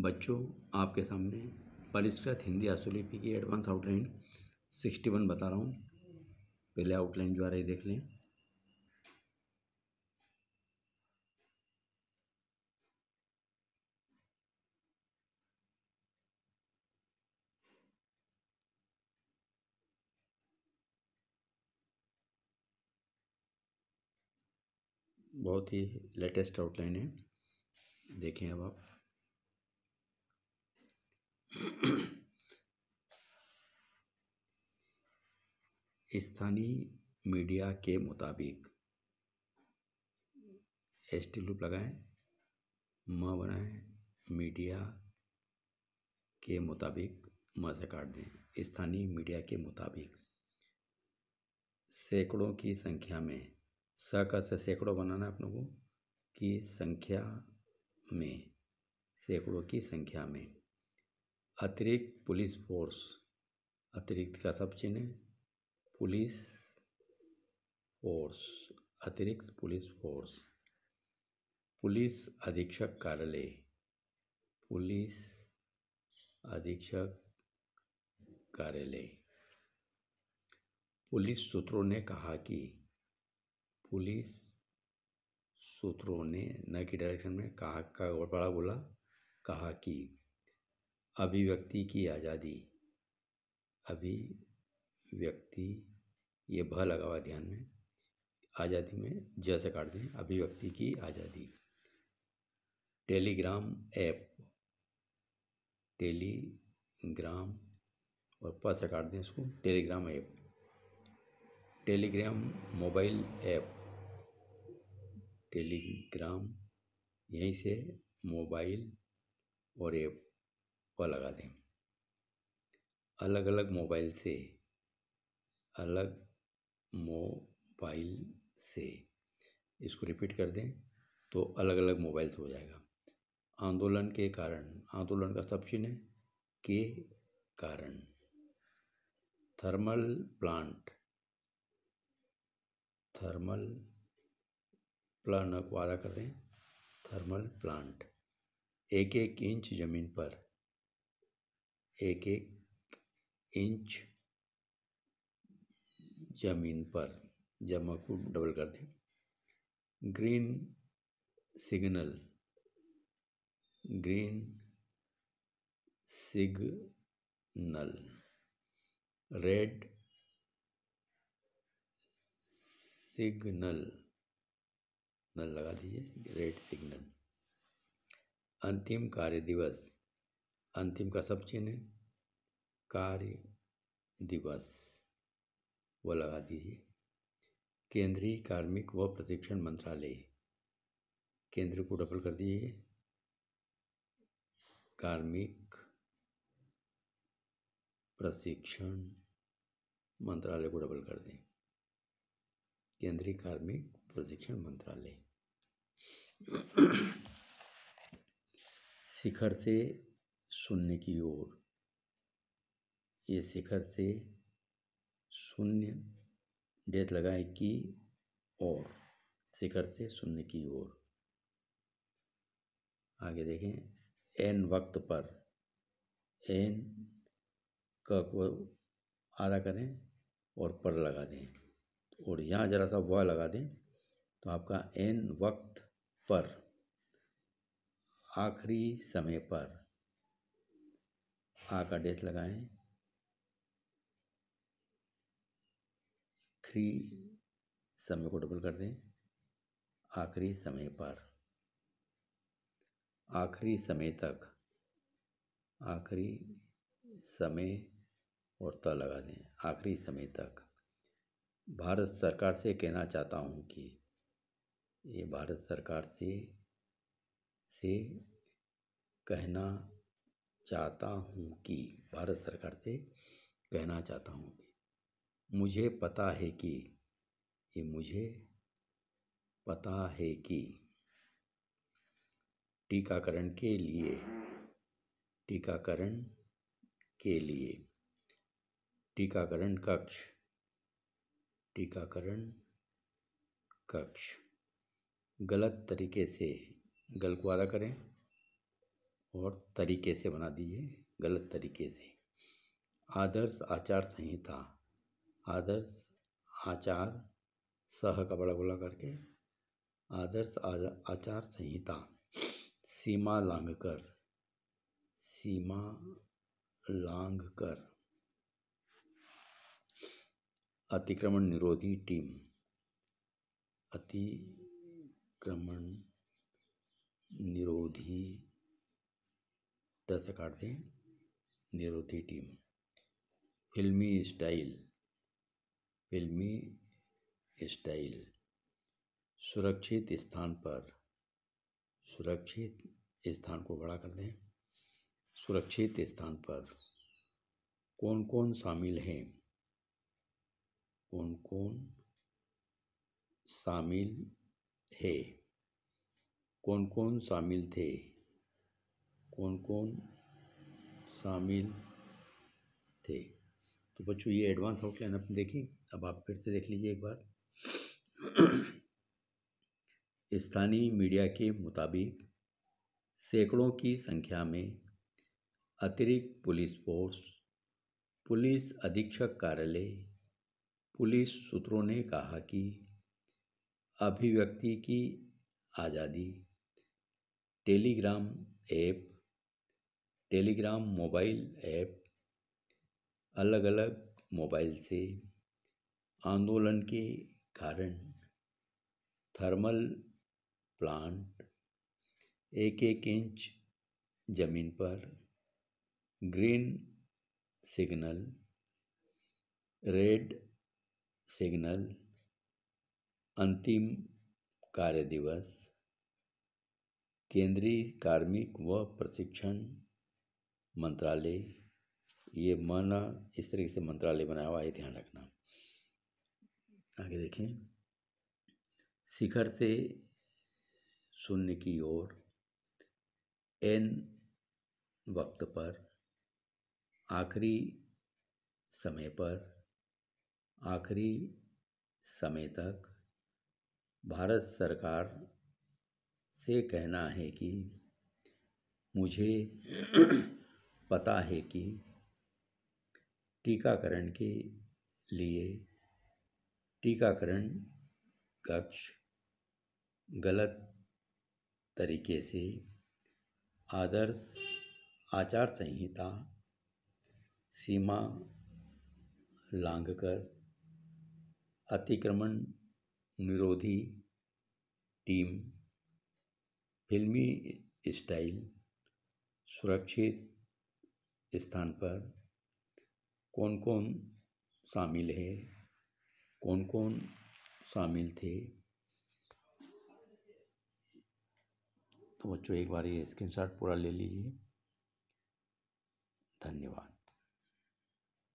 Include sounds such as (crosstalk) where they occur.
बच्चों आपके सामने परिष्कृत हिंदी आशुलिपि की एडवांस आउटलाइन सिक्सटी वन बता रहा हूँ पहले आउटलाइन जो आ रही देख लें बहुत ही लेटेस्ट आउटलाइन है देखें अब आप स्थानीय मीडिया के मुताबिक एस टी लूप लगाएं म बनाएं मीडिया के मुताबिक म से काट दें स्थानीय मीडिया के मुताबिक सैकड़ों की संख्या में सका से सैकड़ों बनाना आप लोगों की संख्या में सैकड़ों की संख्या में अतिरिक्त पुलिस फोर्स अतिरिक्त का सब चिन्ह पुलिस फोर्स अतिरिक्त पुलिस फोर्स पुलिस अधीक्षक कार्यालय पुलिस अधीक्षक कार्यालय पुलिस सूत्रों ने कहा कि पुलिस सूत्रों ने न की डायरेक्शन में कहा का बड़ा बोला कहा कि अभिव्यक्ति की आज़ादी अभिव्यक्ति ये भ लगा हुआ ध्यान में आज़ादी में जैसे काट दें अभिव्यक्ति की आज़ादी टेलीग्राम ऐप टेलीग्राम और प से काट दें इसको Telegram app Telegram mobile app Telegram यहीं से मोबाइल और ऐप पर लगा दें अलग अलग मोबाइल से अलग मोबाइल से इसको रिपीट कर दें तो अलग अलग मोबाइल से हो जाएगा आंदोलन के कारण आंदोलन का सब चिन्ह के कारण थर्मल प्लांट थर्मल प्लान वादा कर दें थर्मल प्लांट एक एक इंच ज़मीन पर एक एक इंच ज़मीन पर जमा को डबल कर दें green signal green signal red signal signal लगा दीजिए रेड सिग्नल अंतिम कार्य दिवस अंतिम का सब चिन्ह है कार्य दिवस वो लगा दीजिए केंद्रीय कार्मिक व प्रशिक्षण मंत्रालय केंद्र को डबल कर दीजिए कार्मिक प्रशिक्षण मंत्रालय को डबल कर दें केंद्रीय कार्मिक प्रशिक्षण मंत्रालय शिखर से शून्य की ओर ये शिखर से शून्य डेट लगाए की ओर शिखर से शून्य की ओर आगे देखें एन वक्त पर एन का को आधा करें और पर लगा दें और यहाँ ज़रा सा वह लगा दें तो आपका एन वक्त पर आखिरी समय पर आ का डेथ लगाएं थ्री समय को डबल कर दें आखिरी समय पर आखिरी समय तक आखिरी समय और त लगा दें आखिरी समय तक भारत सरकार से कहना चाहता हूँ कि ये भारत सरकार से से कहना चाहता हूँ कि भारत सरकार से कहना चाहता हूँ कि मुझे पता है कि ये मुझे पता है कि टीकाकरण के लिए टीकाकरण के लिए टीकाकरण कक्ष टीकाकरण कक्ष गलत तरीके से गल को आधा करें और तरीके से बना दीजिए गलत तरीके से आदर्श आचार संहिता आदर्श आचार सह का बड़ा बोला करके आदर्श आचार संहिता सीमा लांग कर सीमा लांग कर अतिक्रमण निरोधी टीम अति संक्रमण निरोधी दस काट दें निरोधी टीम फिल्मी स्टाइल फिल्मी स्टाइल सुरक्षित स्थान पर सुरक्षित स्थान को बड़ा कर दें सुरक्षित स्थान पर कौन कौन शामिल हैं कौन कौन शामिल है कौन कौन शामिल थे कौन कौन शामिल थे तो बच्चों ये एडवांस आउटलाइन अपने देखी अब आप फिर से देख लीजिए एक बार स्थानीय मीडिया के मुताबिक सैकड़ों की संख्या में अतिरिक्त पुलिस फोर्स पुलिस अधीक्षक कार्यालय पुलिस सूत्रों ने कहा कि अभिव्यक्ति की आज़ादी Telegram app Telegram mobile app अलग अलग मोबाइल से आंदोलन के कारण थर्मल प्लांट एक एक इंच ज़मीन पर ग्रीन सिग्नल रेड सिग्नल अंतिम कार्य दिवस केंद्रीय कार्मिक व प्रशिक्षण मंत्रालय ये मन इस तरीके से मंत्रालय बनाया हुआ है ध्यान रखना आगे देखें शिखर से शून्य की ओर एन वक्त पर आखिरी समय पर आखिरी समय तक भारत सरकार से कहना है कि मुझे (clears throat) पता है कि टीकाकरण के लिए टीकाकरण कक्ष गलत तरीके से आदर्श आचार संहिता सीमा लांघकर अतिक्रमण निरोधी टीम फ़िल्मी स्टाइल सुरक्षित स्थान पर कौन कौन शामिल है कौन कौन शामिल थे तो बच्चों एक बार ये स्क्रीनशॉट पूरा ले लीजिए धन्यवाद